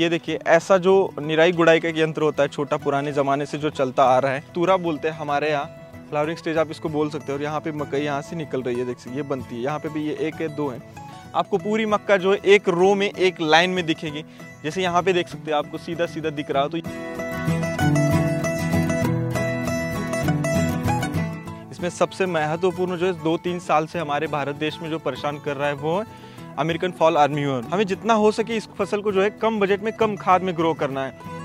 ये देखिए ऐसा जो निराई गुड़ाई का यंत्र होता है छोटा पुराने ज़माने से जो चलता आ रहा है तूरा बोलते हैं हमारे यहाँ फ्लावरिंग स्टेज आप इसको बोल सकते हो और यहाँ पे मकई यहाँ से निकल रही है देख सकते ये बनती है यहाँ पे भी ये एक है दो है आपको पूरी मक्का जो है एक रो में एक लाइन में दिखेगी जैसे यहाँ पे देख सकते हो आपको सीधा सीधा दिख रहा हो तो इसमें सबसे महत्वपूर्ण जो है दो तीन साल से हमारे भारत देश में जो परेशान कर रहा है वो है अमेरिकन फॉल आर्मी हमें जितना हो सके इस फसल को जो है कम बजट में कम खाद में ग्रो करना है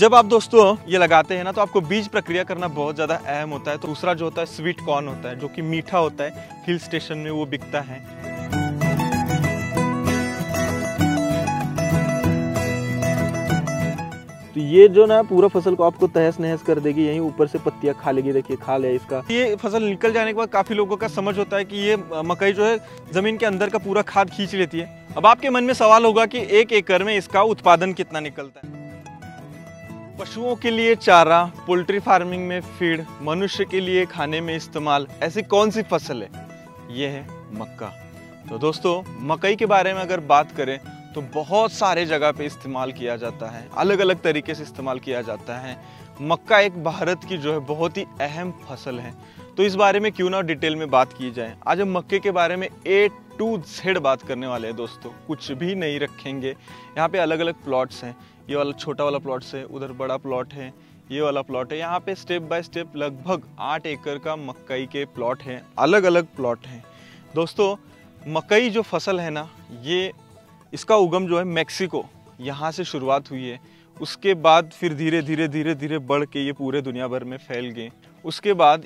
जब आप दोस्तों ये लगाते हैं ना तो आपको बीज प्रक्रिया करना बहुत ज़्यादा अहम होता है तो दूसरा जो होता है स्वीट कॉर्न होता है जो कि मीठा होता है हिल स्टेशन में वो बिकता है तो ये जो ना पूरा फसल को आपको तहस नहस कर देगी यही ऊपर से पत्तियां खा लेगी देखिए खा ले इसका ये फसल निकल जाने के बाद काफ़ी लोगों का समझ होता है कि ये मकई जो है ज़मीन के अंदर का पूरा खाद खींच लेती है अब आपके मन में सवाल होगा कि एक एकड़ में इसका उत्पादन कितना निकलता है पशुओं के लिए चारा पोल्ट्री फार्मिंग में फीड मनुष्य के लिए खाने में इस्तेमाल ऐसी कौन सी फसल है ये है मक्का तो दोस्तों मकई के बारे में अगर बात करें तो बहुत सारे जगह पे इस्तेमाल किया जाता है अलग अलग तरीके से इस्तेमाल किया जाता है मक्का एक भारत की जो है बहुत ही अहम फसल है तो इस बारे में क्यों ना डिटेल में बात की जाए आज हम मक्के के बारे में ए टू जेड बात करने वाले हैं दोस्तों कुछ भी नहीं रखेंगे यहाँ पे अलग अलग प्लॉट्स हैं ये वाला छोटा वाला प्लॉट्स है उधर बड़ा प्लॉट है ये वाला प्लॉट है यहाँ पे स्टेप बाय स्टेप लगभग आठ एकड़ का मकई के प्लॉट हैं अलग अलग प्लॉट हैं दोस्तों मकई जो फसल है ना ये इसका उगम जो है मैक्सिको यहाँ से शुरुआत हुई है उसके बाद फिर धीरे धीरे धीरे धीरे बढ़ के ये पूरे दुनिया भर में फैल गए उसके बाद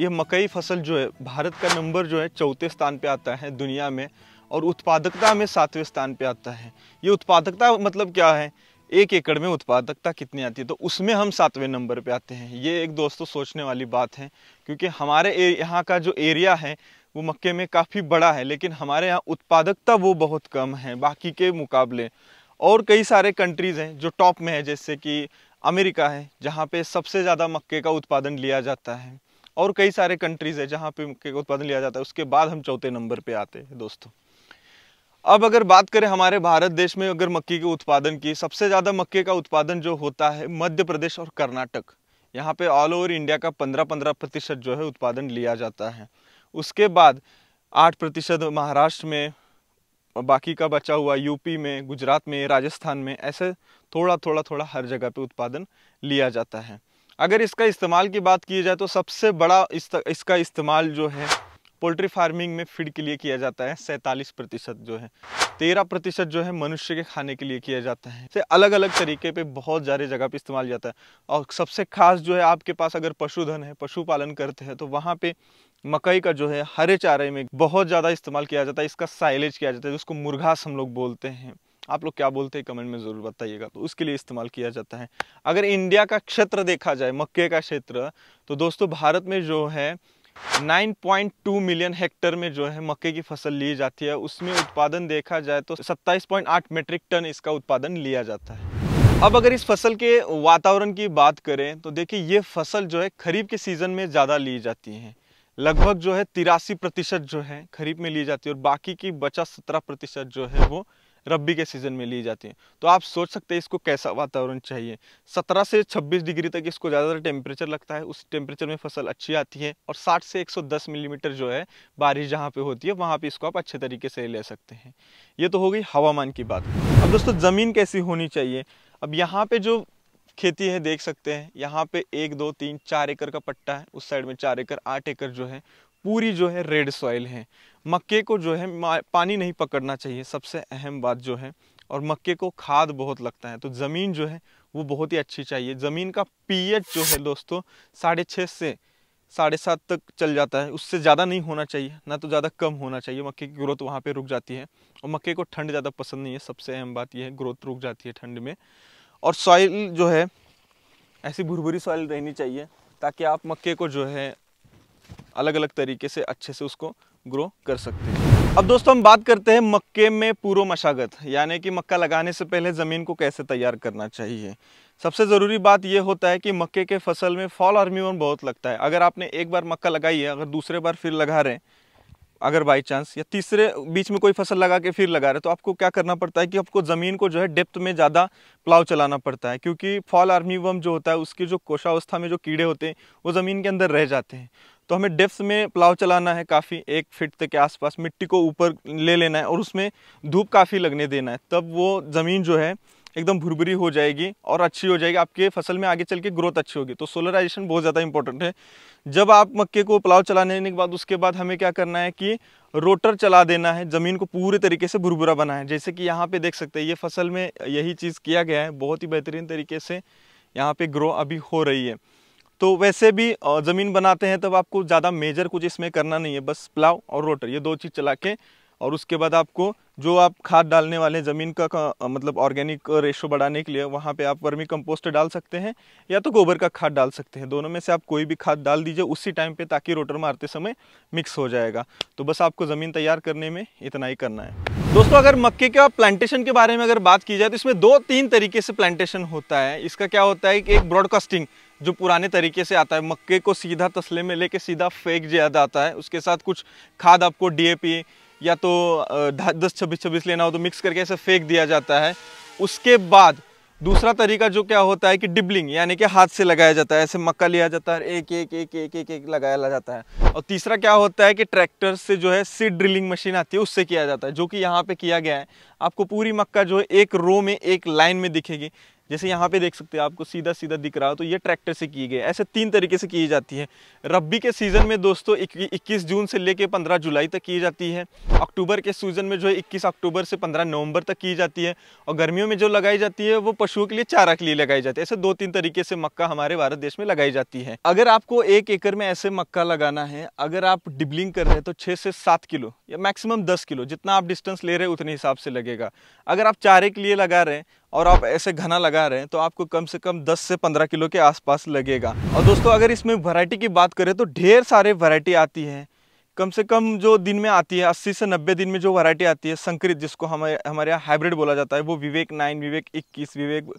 ये मकई फसल जो है भारत का नंबर जो है चौथे स्थान पे आता है दुनिया में और उत्पादकता में सातवें स्थान पे आता है ये उत्पादकता मतलब क्या है एक एकड़ में उत्पादकता कितनी आती है तो उसमें हम सातवें नंबर पे आते हैं ये एक दोस्तों सोचने वाली बात है क्योंकि हमारे यहाँ का जो एरिया है वो मक्के में काफ़ी बड़ा है लेकिन हमारे यहाँ उत्पादकता वो बहुत कम है बाकी के मुकाबले और कई सारे कंट्रीज़ हैं जो टॉप में है जैसे कि अमेरिका है जहाँ पे सबसे ज़्यादा मक्के का उत्पादन लिया जाता है और कई सारे कंट्रीज़ है जहाँ पे मक्के का उत्पादन लिया जाता है उसके बाद हम चौथे नंबर पे आते हैं दोस्तों अब अगर बात करें हमारे भारत देश में अगर मक्के के उत्पादन की सबसे ज़्यादा मक्के का उत्पादन जो होता है मध्य प्रदेश और कर्नाटक यहाँ पे ऑल ओवर इंडिया का पंद्रह पंद्रह प्रतिशत जो है उत्पादन लिया जाता है उसके बाद आठ प्रतिशत महाराष्ट्र में बाकी का बचा हुआ यूपी में गुजरात में राजस्थान में ऐसे थोड़ा थोड़ा थोड़ा हर जगह पे उत्पादन लिया जाता है अगर इसका इस्तेमाल की बात की जाए तो सबसे बड़ा इस, इसका इस्तेमाल जो है पोल्ट्री फार्मिंग में फीड के लिए किया जाता है सैंतालीस प्रतिशत जो है तेरह प्रतिशत जो है मनुष्य के खाने के लिए किया जाता है इसे अलग अलग तरीके पे बहुत सारी जगह पे इस्तेमाल जाता है और सबसे खास जो है आपके पास अगर पशुधन है पशुपालन करते हैं तो वहाँ पे मकई का जो है हरे चारे में बहुत ज़्यादा इस्तेमाल किया जाता है इसका साइलेज किया जाता है जिसको मुर्घास हम लोग बोलते हैं आप लोग क्या बोलते हैं कमेंट में ज़रूर बताइएगा तो उसके लिए इस्तेमाल किया जाता है अगर इंडिया का क्षेत्र देखा जाए मक्के का क्षेत्र तो दोस्तों भारत में जो है 9.2 मिलियन हेक्टर में जो है मक्के की फसल ली जाती है उसमें उत्पादन देखा जाए तो 27.8 मेट्रिक टन इसका उत्पादन लिया जाता है अब अगर इस फसल के वातावरण की बात करें तो देखिए ये फसल जो है खरीफ के सीज़न में ज़्यादा ली जाती है लगभग जो है तिरासी प्रतिशत जो है खरीफ में ली जाती है और बाकी की बचा सत्रह प्रतिशत जो है वो रबी के सीज़न में ली जाती हैं तो आप सोच सकते हैं इसको कैसा वातावरण चाहिए 17 से 26 डिग्री तक इसको ज़्यादातर टेम्परेचर लगता है उस टेम्परेचर में फसल अच्छी आती है और 60 से 110 मिलीमीटर mm जो है बारिश जहाँ पे होती है वहाँ पर इसको आप अच्छे तरीके से ले सकते हैं ये तो हो गई हवामान की बात अब दोस्तों ज़मीन कैसी होनी चाहिए अब यहाँ पर जो खेती है देख सकते हैं यहाँ पे एक दो तीन चार एकड़ का पट्टा है उस साइड में चार एकड़ आठ एकड़ जो है पूरी जो है रेड सॉइल है मक्के को जो है पानी नहीं पकड़ना चाहिए सबसे अहम बात जो है और मक्के को खाद बहुत लगता है तो ज़मीन जो है वो बहुत ही अच्छी चाहिए ज़मीन का पीएच जो है दोस्तों साढ़े छः से साढ़े सात तक चल जाता है उससे ज़्यादा नहीं होना चाहिए ना तो ज़्यादा कम होना चाहिए मक्के की ग्रोथ वहाँ पे रुक जाती है और मक्के को ठंड ज़्यादा पसंद नहीं है सबसे अहम बात यह है ग्रोथ रुक जाती है ठंड में और सॉइल जो है ऐसी भुरभुरी सॉइल रहनी चाहिए ताकि आप मक्के को जो है अलग अलग तरीके से अच्छे से उसको ग्रो कर सकते हैं अब दोस्तों हम बात करते हैं मक्के में पूर्व मशागत यानी कि मक्का लगाने से पहले ज़मीन को कैसे तैयार करना चाहिए सबसे ज़रूरी बात यह होता है कि मक्के के फसल में फॉल हार्मीवन बहुत लगता है अगर आपने एक बार मक्का लगाई है अगर दूसरे बार फिर लगा रहे हैं अगर बाई चांस या तीसरे बीच में कोई फसल लगा के फिर लगा रहे तो आपको क्या करना पड़ता है कि आपको ज़मीन को जो है डेप्थ में ज़्यादा प्लाव चलाना पड़ता है क्योंकि फॉल आर्मीवम जो होता है उसकी जो कोशावस्था में जो कीड़े होते हैं वो ज़मीन के अंदर रह जाते हैं तो हमें डेप्स में पुलाव चलाना है काफ़ी एक फिट तक के आसपास मिट्टी को ऊपर ले लेना है और उसमें धूप काफ़ी लगने देना है तब वो ज़मीन जो है एकदम भुरभुरी हो जाएगी और अच्छी हो जाएगी आपके फसल में आगे चल के ग्रोथ अच्छी होगी तो सोलराइजेशन बहुत ज़्यादा इंपॉर्टेंट है जब आप मक्के को पुलाव चलाने के बाद उसके बाद हमें क्या करना है कि रोटर चला देना है ज़मीन को पूरे तरीके से भुरभुरा बनाए जैसे कि यहाँ पे देख सकते हैं ये फसल में यही चीज़ किया गया है बहुत ही बेहतरीन तरीके से यहाँ पर ग्रो अभी हो रही है तो वैसे भी ज़मीन बनाते हैं तब आपको ज़्यादा मेजर कुछ इसमें करना नहीं है बस प्लाव और रोटर ये दो चीज़ चला के और उसके बाद आपको जो आप खाद डालने वाले ज़मीन का, का मतलब ऑर्गेनिक रेशो बढ़ाने के लिए वहाँ पे आप वर्मी कंपोस्ट डाल सकते हैं या तो गोबर का खाद डाल सकते हैं दोनों में से आप कोई भी खाद डाल दीजिए उसी टाइम पे ताकि रोटर मारते समय मिक्स हो जाएगा तो बस आपको ज़मीन तैयार करने में इतना ही करना है दोस्तों अगर मक्के के प्लांटेशन के बारे में अगर बात की जाए तो इसमें दो तीन तरीके से प्लांटेशन होता है इसका क्या होता है कि एक ब्रॉडकास्टिंग जो पुराने तरीके से आता है मक्के को सीधा तस्ले में लेके सीधा फेंक दिया जाता है उसके साथ कुछ खाद आपको डीएपी या तो दस छब्बीस छब्बीस लेना हो तो मिक्स करके ऐसे फेंक दिया जाता है उसके बाद दूसरा तरीका जो क्या होता है कि डिबलिंग यानी कि हाथ से लगाया जाता है ऐसे मक्का लिया जाता है एक एक एक एक एक एक लगाया जाता है और तीसरा क्या होता है कि ट्रैक्टर से जो है सीड ड्रिलिंग मशीन आती है उससे किया जाता है जो कि यहाँ पे किया गया है आपको पूरी मक्का जो है एक रो में एक लाइन में दिखेगी जैसे यहाँ पे देख सकते हैं आपको सीधा सीधा दिख रहा हो तो ये ट्रैक्टर से किए गए ऐसे तीन तरीके से की जाती है रब्बी के सीज़न में दोस्तों 21 जून से लेके 15 जुलाई तक की जाती है अक्टूबर के सीज़न में जो है इक्कीस अक्टूबर से 15 नवंबर तक की जाती है और गर्मियों में जो लगाई जाती है वो पशुओं के लिए चारा के लिए लगाई जाती है ऐसे दो तीन तरीके से मक्का हमारे भारत देश में लगाई जाती है अगर आपको एक एकड़ में ऐसे मक्का लगाना है अगर आप डिबलिंग कर रहे हैं तो छः से सात किलो या मैक्सिमम दस किलो जितना आप डिस्टेंस ले रहे हैं उतने हिसाब से लगेगा अगर आप चारे के लिए लगा रहे हैं और आप ऐसे घना लगा रहे हैं तो आपको कम से कम 10 से 15 किलो के आसपास लगेगा और दोस्तों अगर इसमें वैरायटी की बात करें तो ढेर सारे वैरायटी आती है कम से कम जो दिन में आती है अस्सी से नब्बे दिन में जो वैरायटी आती है संकृत जिसको हमारे हमारे यहाँ हाइब्रिड बोला जाता है वो विवेक नाइन विवेक इक्कीस विवेक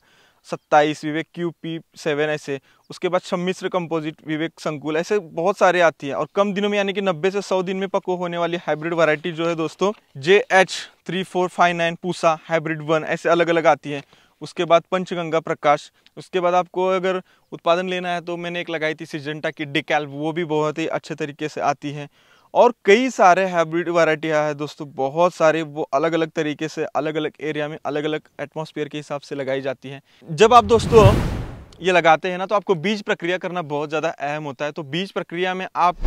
सत्ताईस विवेक क्यू पी सेवन ऐसे उसके बाद सम्मिश्र कंपोजिट विवेक संकुल ऐसे बहुत सारे आती है और कम दिनों में यानी कि 90 से 100 दिन में पको होने वाली हाइब्रिड वैरायटी जो है दोस्तों J H three four five nine Pusa hybrid one ऐसे अलग अलग आती है उसके बाद पंचगंगा प्रकाश उसके बाद आपको अगर उत्पादन लेना है तो मैंने एक लगाई थी सिजेंटा की डिकैल्व वो भी बहुत ही अच्छे तरीके से आती है और कई सारे हाइब्रिड वाइटियाँ है दोस्तों बहुत सारे वो अलग अलग तरीके से अलग अलग एरिया में अलग अलग एटमोसफियर के हिसाब से लगाई जाती हैं जब आप दोस्तों ये लगाते हैं ना तो आपको बीज प्रक्रिया करना बहुत ज़्यादा अहम होता है तो बीज प्रक्रिया में आप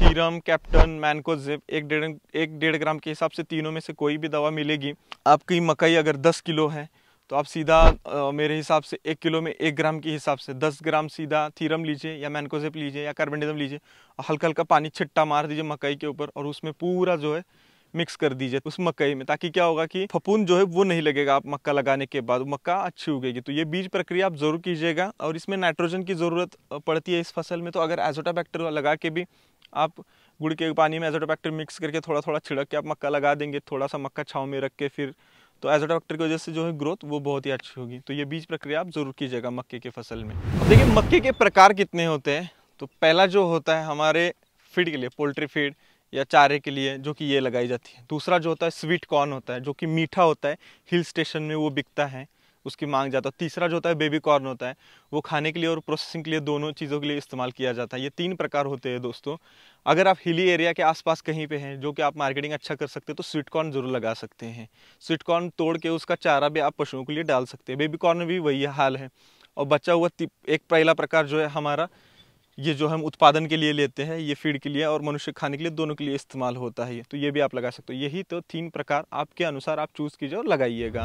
थीरम कैप्टन मैनकोजेब एक डेढ़ एक डेढ़ ग्राम के हिसाब से तीनों में से कोई भी दवा मिलेगी आपकी मकई अगर 10 किलो है तो आप सीधा आ, मेरे हिसाब से एक किलो में एक ग्राम के हिसाब से दस ग्राम सीधा थीरम लीजिए या मैनकोजेप लीजिए या कार्बेंडिजम लीजिए और हल्का हल्का पानी छिट्टा मार दीजिए मकई के ऊपर और उसमें पूरा जो है मिक्स कर दीजिए उस मकई में ताकि क्या होगा कि फपून जो है वो नहीं लगेगा आप मक्का लगाने के बाद मक्का अच्छी उगेगी तो ये बीज प्रक्रिया आप जरूर कीजिएगा और इसमें नाइट्रोजन की ज़रूरत पड़ती है इस फसल में तो अगर एजोटाबैक्टर लगा के भी आप गुड़ के पानी में एजोटाबैक्टर मिक्स करके थोड़ा थोड़ा छिड़क के आप मक्का लगा देंगे थोड़ा सा मक्का छाँव में रख के फिर तो एजोडाक्टर की वजह से जो है ग्रोथ वो बहुत ही अच्छी होगी तो ये बीज प्रक्रिया आप ज़रूर कीजिएगा मक्के के फसल में देखिए मक्के के प्रकार कितने होते हैं तो पहला जो होता है हमारे फीड के लिए पोल्ट्री फीड या चारे के लिए जो कि ये लगाई जाती है दूसरा जो होता है स्वीट कॉर्न होता है जो कि मीठा होता है हिल स्टेशन में वो बिकता है उसकी मांग जाता है तीसरा जो होता है बेबी कॉर्न होता है वो खाने के लिए और प्रोसेसिंग के लिए दोनों चीज़ों के लिए इस्तेमाल किया जाता है ये तीन प्रकार होते हैं दोस्तों अगर आप हिली एरिया के आसपास कहीं पे हैं जो कि आप मार्केटिंग अच्छा कर सकते हैं तो स्वीट कॉर्न जरूर लगा सकते हैं स्वीट कॉर्न तोड़ के उसका चारा भी आप पशुओं के लिए डाल सकते हैं बेबी कॉर्न भी वही हाल है और बचा हुआ एक पहला प्रकार जो है हमारा ये जो हम उत्पादन के लिए लेते हैं ये फीड के लिए और मनुष्य खाने के लिए दोनों के लिए इस्तेमाल होता है तो ये भी आप लगा सकते हो यही तो तीन प्रकार आपके अनुसार आप चूज़ कीजिए और लगाइएगा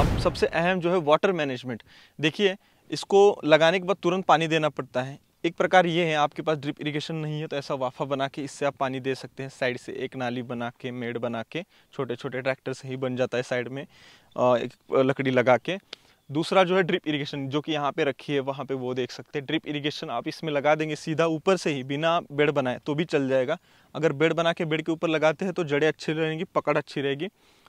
अब सबसे अहम जो है वाटर मैनेजमेंट देखिए इसको लगाने के बाद तुरंत पानी देना पड़ता है एक प्रकार ये है आपके पास ड्रिप इरिगेशन नहीं है तो ऐसा वाफा बना के इससे आप पानी दे सकते हैं साइड से एक नाली बना के मेड़ बना के छोटे छोटे ट्रैक्टर से ही बन जाता है साइड में एक लकड़ी लगा के दूसरा जो है ड्रिप इरिगेशन जो कि यहाँ पे रखी है वहाँ पे वो देख सकते हैं ड्रिप इरिगेशन आप इसमें लगा देंगे सीधा ऊपर से ही बिना बेड बनाए तो भी चल जाएगा अगर बेड बना के बेड के ऊपर लगाते हैं तो जड़ें अच्छी रहेंगी पकड़ अच्छी रहेगी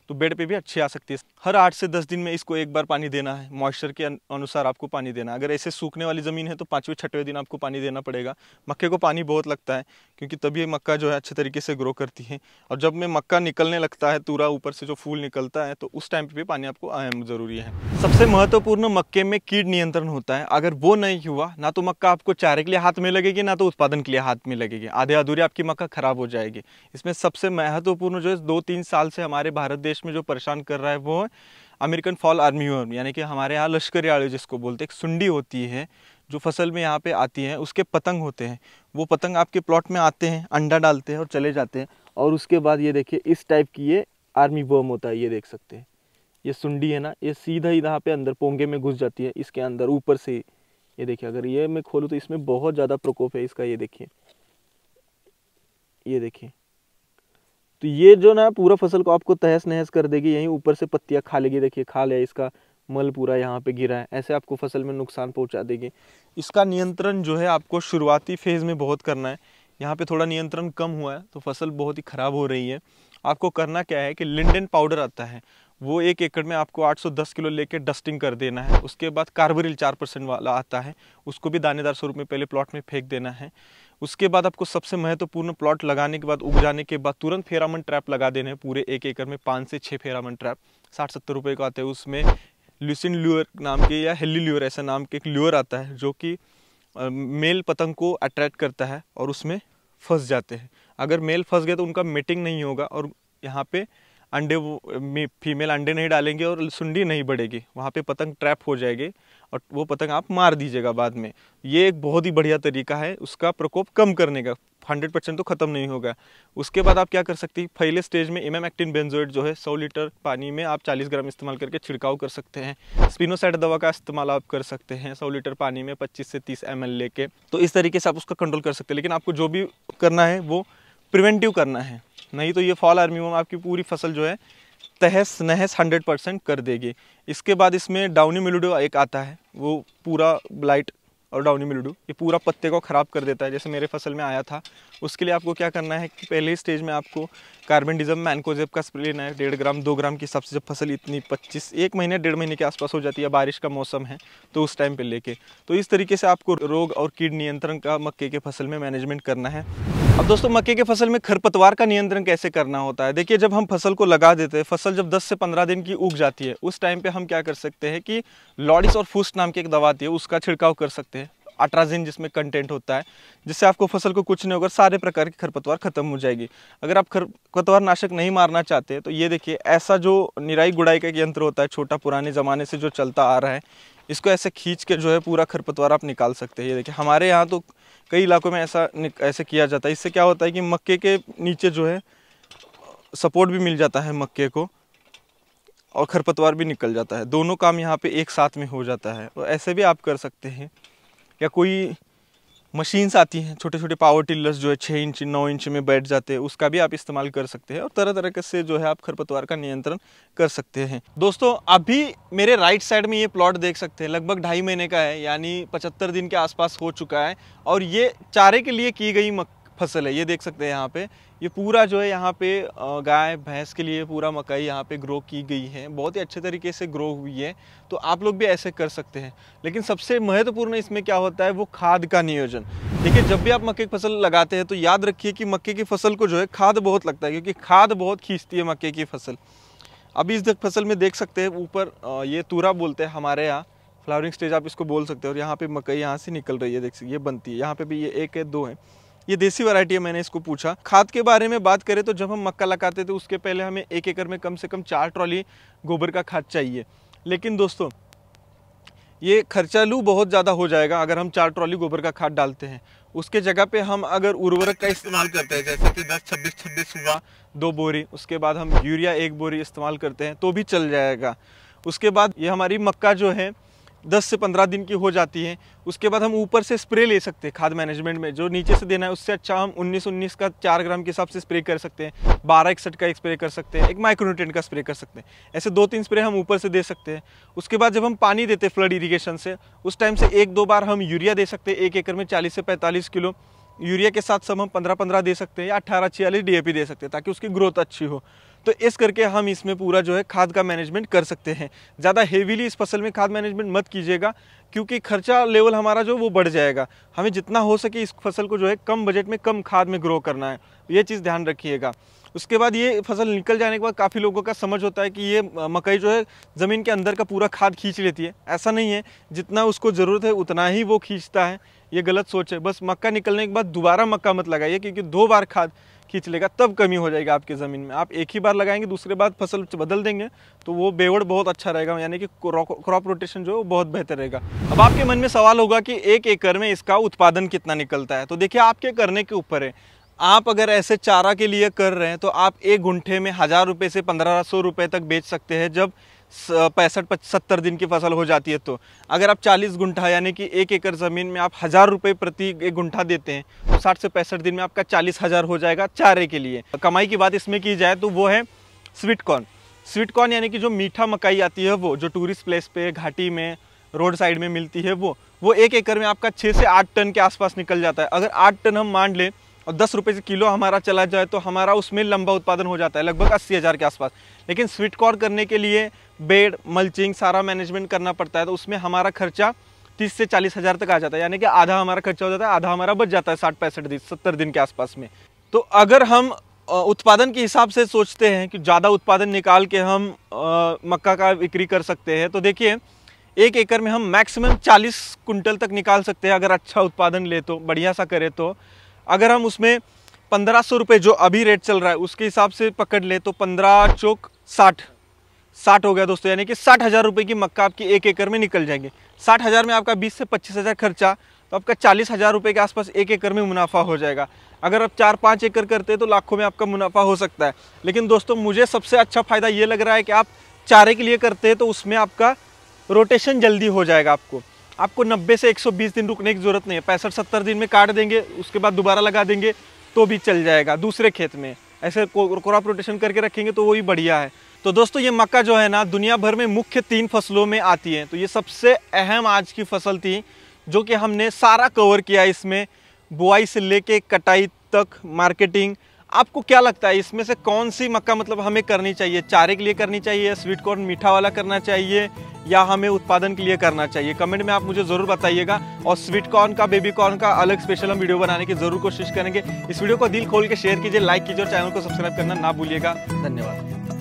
तो बेड पे भी अच्छी आ सकती है हर आठ से दस दिन में इसको एक बार पानी देना है मॉइस्चर के अनुसार आपको पानी देना है अगर ऐसे सूखने वाली ज़मीन है तो पाँचवें छठवें दिन आपको पानी देना पड़ेगा मक्के को पानी बहुत लगता है क्योंकि तभी मक्का जो है अच्छे तरीके से ग्रो करती है और जब में मक्का निकलने लगता है तूरा ऊपर से जो फूल निकलता है तो उस टाइम पर भी पानी आपको अहम ज़रूरी है सबसे महत्वपूर्ण मक्के में कीट नियंत्रण होता है अगर वो नहीं हुआ ना तो मक्का आपको चारे के लिए हाथ में लगेगी ना तो उत्पादन के लिए हाथ में लगेगी आधे अधूरे आपकी मक्का खराब हो जाएगी इसमें सबसे महत्वपूर्ण जो है दो तीन साल से हमारे भारत देश देश में जो परेशान कर रहा है वो है अमेरिकन फॉल आर्मी वर्म यानी कि हमारे यहाँ लश्कर आड़ू जिसको बोलते हैं सुंडी होती है जो फसल में यहाँ पे आती है उसके पतंग होते हैं वो पतंग आपके प्लॉट में आते हैं अंडा डालते हैं और चले जाते हैं और उसके बाद ये देखिए इस टाइप की ये आर्मी वर्म होता है ये देख सकते हैं ये सुंडी है ना ये सीधा ही यहाँ पे अंदर पोंगे में घुस जाती है इसके अंदर ऊपर से ये देखिए अगर ये मैं खोलूँ तो इसमें बहुत ज़्यादा प्रकोप है इसका ये देखिए ये देखिए तो ये जो ना पूरा फसल को आपको तहस नहस कर देगी यहीं ऊपर से पत्तियाँ खा लेगी देखिए खा लिया इसका मल पूरा यहाँ पे गिरा है ऐसे आपको फसल में नुकसान पहुँचा देगी इसका नियंत्रण जो है आपको शुरुआती फेज़ में बहुत करना है यहाँ पे थोड़ा नियंत्रण कम हुआ है तो फसल बहुत ही ख़राब हो रही है आपको करना क्या है कि लिंडन पाउडर आता है वो एक एकड़ में आपको 810 किलो लेके डस्टिंग कर देना है उसके बाद कार्बरिल चार परसेंट वाला आता है उसको भी दानेदार स्वरूप में पहले प्लॉट में फेंक देना है उसके बाद आपको सबसे महत्वपूर्ण प्लॉट लगाने के बाद उग जाने के बाद तुरंत फेरामन ट्रैप लगा देने हैं पूरे एक एकड़ में पाँच से छः फेरामन ट्रैप साठ सत्तर रुपये का आते हैं उसमें ल्यूसिन ल्यूअर नाम के या हेली ल्यूअर ऐसा नाम के एक ल्यूअर आता है जो कि मेल पतंग को अट्रैक्ट करता है और उसमें फंस जाते हैं अगर मेल फंस गए तो उनका मेटिंग नहीं होगा और यहाँ पे अंडे वो फीमेल अंडे नहीं डालेंगे और सुंडी नहीं बढ़ेगी वहाँ पे पतंग ट्रैप हो जाएगी और वो पतंग आप मार दीजिएगा बाद में ये एक बहुत ही बढ़िया तरीका है उसका प्रकोप कम करने का हंड्रेड परसेंट तो ख़त्म नहीं होगा उसके बाद आप क्या कर सकती है पहले स्टेज में एम एम एक्टिन बेंजोइड जो है सौ लीटर पानी में आप चालीस ग्राम इस्तेमाल करके छिड़काव कर सकते हैं स्पिनोसाइड दवा का इस्तेमाल आप कर सकते हैं सौ लीटर पानी में पच्चीस से तीस एम लेके तो इस तरीके से आप उसका कंट्रोल कर सकते हैं लेकिन आपको जो भी करना है वो प्रिवेंटिव करना है नहीं तो ये फॉल आर्मी आपकी पूरी फसल जो है तहस नहस हंड्रेड परसेंट कर देगी इसके बाद इसमें डाउनी मिलूडो एक आता है वो पूरा ब्लाइट और डाउनी मिलूडो ये पूरा पत्ते को ख़राब कर देता है जैसे मेरे फसल में आया था उसके लिए आपको क्या करना है कि पहले स्टेज में आपको कार्बन डिजम मैनकोजेब का स्प्रे लेना है डेढ़ ग्राम दो ग्राम की सबसे जब फसल इतनी पच्चीस एक महीने डेढ़ महीने के आसपास हो जाती है बारिश का मौसम है तो उस टाइम पर लेके तो इस तरीके से आपको रोग और कीट नियंत्रण का मक्के के फसल में मैनेजमेंट करना है अब दोस्तों मक्के के फसल में खरपतवार का नियंत्रण कैसे करना होता है देखिए जब हम फसल को लगा देते हैं फसल जब 10 से 15 दिन की उग जाती है उस टाइम पे हम क्या कर सकते हैं कि लॉडिस और फूस नाम की एक दवा आती है उसका छिड़काव कर सकते हैं अट्राजिन जिसमें कंटेंट होता है जिससे आपको फसल को कुछ नहीं होगा सारे प्रकार की खरपतवार खत्म हो जाएगी अगर आप खरपतवार नाशक नहीं मारना चाहते तो ये देखिए ऐसा जो निराई गुड़ाई का एक यंत्र होता है छोटा पुराने ज़माने से जो चलता आ रहा है इसको ऐसे खींच के जो है पूरा खरपतवार आप निकाल सकते हैं ये देखिए हमारे यहाँ तो कई इलाकों में ऐसा ऐसे किया जाता है इससे क्या होता है कि मक्के के नीचे जो है सपोर्ट भी मिल जाता है मक्के को और खरपतवार भी निकल जाता है दोनों काम यहाँ पे एक साथ में हो जाता है और तो ऐसे भी आप कर सकते हैं या कोई मशीन्स आती हैं छोटे छोटे पावर टिलर्स जो है छः इंच नौ इंच में बैठ जाते हैं उसका भी आप इस्तेमाल कर सकते हैं और तरह तरह से जो है आप खरपतवार का नियंत्रण कर सकते हैं दोस्तों अभी मेरे राइट साइड में ये प्लॉट देख सकते हैं लगभग ढाई महीने का है यानी पचहत्तर दिन के आसपास हो चुका है और ये चारे के लिए की गई फसल है ये देख सकते हैं यहाँ पे ये पूरा जो है यहाँ पे गाय भैंस के लिए पूरा मकई यहाँ पे ग्रो की गई है बहुत ही अच्छे तरीके से ग्रो हुई है तो आप लोग भी ऐसे कर सकते हैं लेकिन सबसे महत्वपूर्ण इसमें क्या होता है वो खाद का नियोजन देखिए जब भी आप मक्के की फसल लगाते हैं तो याद रखिए कि मक्के की फसल को जो है खाद बहुत लगता है क्योंकि खाद बहुत खींचती है मक्के की फसल अभी इस फसल में देख सकते हैं ऊपर ये तूरा बोलते हैं हमारे यहाँ फ्लावरिंग स्टेज आप इसको बोल सकते हैं और यहाँ पे मकई यहाँ से निकल रही है देख सकते ये बनती है यहाँ पे भी ये एक है दो है ये देसी वैरायटी है मैंने इसको पूछा खाद के बारे में बात करें तो जब हम मक्का लगाते थे तो उसके पहले हमें एक एकड़ में कम से कम चार ट्रॉली गोबर का खाद चाहिए लेकिन दोस्तों ये खर्चालू बहुत ज़्यादा हो जाएगा अगर हम चार ट्रॉली गोबर का खाद डालते हैं उसके जगह पे हम अगर उर्वरक का इस्तेमाल करते हैं जैसे कि 10 छब्बीस छब्बीस हुआ दो बोरी उसके बाद हम यूरिया एक बोरी इस्तेमाल करते हैं तो भी चल जाएगा उसके बाद ये हमारी मक्का जो है 10 से 15 दिन की हो जाती है उसके बाद हम ऊपर से स्प्रे ले सकते हैं खाद मैनेजमेंट में जो नीचे से देना है उससे अच्छा हम 19 19 का 4 ग्राम के हिसाब से स्प्रे कर सकते हैं बारह इकसठ का एक स्प्रे कर सकते हैं एक माइक्रोन्यूट्रेंट का स्प्रे कर सकते हैं ऐसे दो तीन स्प्रे हम ऊपर से दे सकते हैं उसके बाद जब हम पानी देते फ्लड इरीगेशन से उस टाइम से एक दो बार हम यूरिया दे सकते हैं एक एकड़ में चालीस से पैंतालीस किलो यूरिया के साथ सब हम पंद्रह पंद्रह दे सकते हैं या अठारह छियालीस डी दे सकते हैं ताकि उसकी ग्रोथ अच्छी हो तो इस करके हम इसमें पूरा जो है खाद का मैनेजमेंट कर सकते हैं ज़्यादा हेवीली इस फसल में खाद मैनेजमेंट मत कीजिएगा क्योंकि खर्चा लेवल हमारा जो वो बढ़ जाएगा हमें जितना हो सके इस फसल को जो है कम बजट में कम खाद में ग्रो करना है ये चीज़ ध्यान रखिएगा उसके बाद ये फसल निकल जाने के बाद काफ़ी लोगों का समझ होता है कि ये मकई जो है ज़मीन के अंदर का पूरा खाद खींच लेती है ऐसा नहीं है जितना उसको ज़रूरत है उतना ही वो खींचता है ये गलत सोच है बस मक्का निकलने के बाद दोबारा मक्का मत लगाइए क्योंकि दो बार खाद खींच लेगा तब कमी हो जाएगा आपके ज़मीन में आप एक ही बार लगाएंगे दूसरे बाद फसल बदल देंगे तो वो बेवड़ बहुत अच्छा रहेगा यानी कि क्रॉप रोटेशन जो बहुत बेहतर रहेगा अब आपके मन में सवाल होगा कि एक एकड़ में इसका उत्पादन कितना निकलता है तो देखिए आपके करने के ऊपर है आप अगर ऐसे चारा के लिए कर रहे हैं तो आप एक घंटे में हज़ार रुपये से पंद्रह सौ रुपये तक बेच सकते हैं जब पैंसठ सत्तर दिन की फसल हो जाती है तो अगर आप चालीस गुंठा यानी कि एक एकड़ ज़मीन में आप हज़ार रुपये प्रति एक गुंठा देते हैं तो साठ से पैंसठ दिन में आपका चालीस हज़ार हो जाएगा चारे के लिए कमाई की बात इसमें की जाए तो वो है स्वीट कॉर्न स्वीट कॉर्न यानी कि जो मीठा मकाई आती है वो जो टूरिस्ट प्लेस पे घाटी में रोड साइड में मिलती है वो वो एक एकड़ में आपका छः से आठ टन के आसपास निकल जाता है अगर आठ टन हम मान लें और दस रुपये से किलो हमारा चला जाए तो हमारा उसमें लंबा उत्पादन हो जाता है लगभग अस्सी हज़ार के आसपास लेकिन स्वीट कॉर्न करने के लिए बेड मल्चिंग सारा मैनेजमेंट करना पड़ता है तो उसमें हमारा खर्चा तीस से चालीस हज़ार तक आ जाता है यानी कि आधा हमारा खर्चा हो जाता है आधा हमारा बच जाता है साठ पैंसठ दिन सत्तर दिन के आसपास में तो अगर हम उत्पादन के हिसाब से सोचते हैं कि ज़्यादा उत्पादन निकाल के हम मक्का का बिक्री कर सकते हैं तो देखिए एक एकड़ में हम मैक्सिमम 40 कुंटल तक निकाल सकते हैं अगर अच्छा उत्पादन ले तो बढ़िया सा करे तो अगर हम उसमें पंद्रह सौ रुपये जो अभी रेट चल रहा है उसके हिसाब से पकड़ ले तो पंद्रह चौक साठ साठ हो गया दोस्तों यानी कि साठ हज़ार रुपये की मक्का आपकी एक एकड़ में निकल जाएंगे साठ हज़ार में आपका बीस से पच्चीस हज़ार खर्चा तो आपका चालीस हज़ार रुपये के आसपास एक एकड़ में मुनाफा हो जाएगा अगर आप चार पाँच एकड़ करते हैं तो लाखों में आपका मुनाफा हो सकता है लेकिन दोस्तों मुझे सबसे अच्छा फ़ायदा ये लग रहा है कि आप चारे के लिए करते हैं तो उसमें आपका रोटेशन जल्दी हो जाएगा आपको आपको 90 से 120 दिन रुकने की ज़रूरत नहीं है पैंसठ सत्तर दिन में काट देंगे उसके बाद दोबारा लगा देंगे तो भी चल जाएगा दूसरे खेत में ऐसे क्रॉप रोटेशन करके रखेंगे तो वही बढ़िया है तो दोस्तों ये मक्का जो है ना दुनिया भर में मुख्य तीन फसलों में आती है तो ये सबसे अहम आज की फसल थी जो कि हमने सारा कवर किया इसमें बुआई से लेके कटाई तक मार्केटिंग आपको क्या लगता है इसमें से कौन सी मक्का मतलब हमें करनी चाहिए चारे के लिए करनी चाहिए स्वीट कॉर्न मीठा वाला करना चाहिए या हमें उत्पादन के लिए करना चाहिए कमेंट में आप मुझे ज़रूर बताइएगा और स्वीट कॉर्न का बेबी कॉर्न का अलग स्पेशल हम वीडियो बनाने की ज़रूर कोशिश करेंगे इस वीडियो को दिल खोल के शेयर कीजिए लाइक कीजिए और चैनल को सब्सक्राइब करना ना भूलिएगा धन्यवाद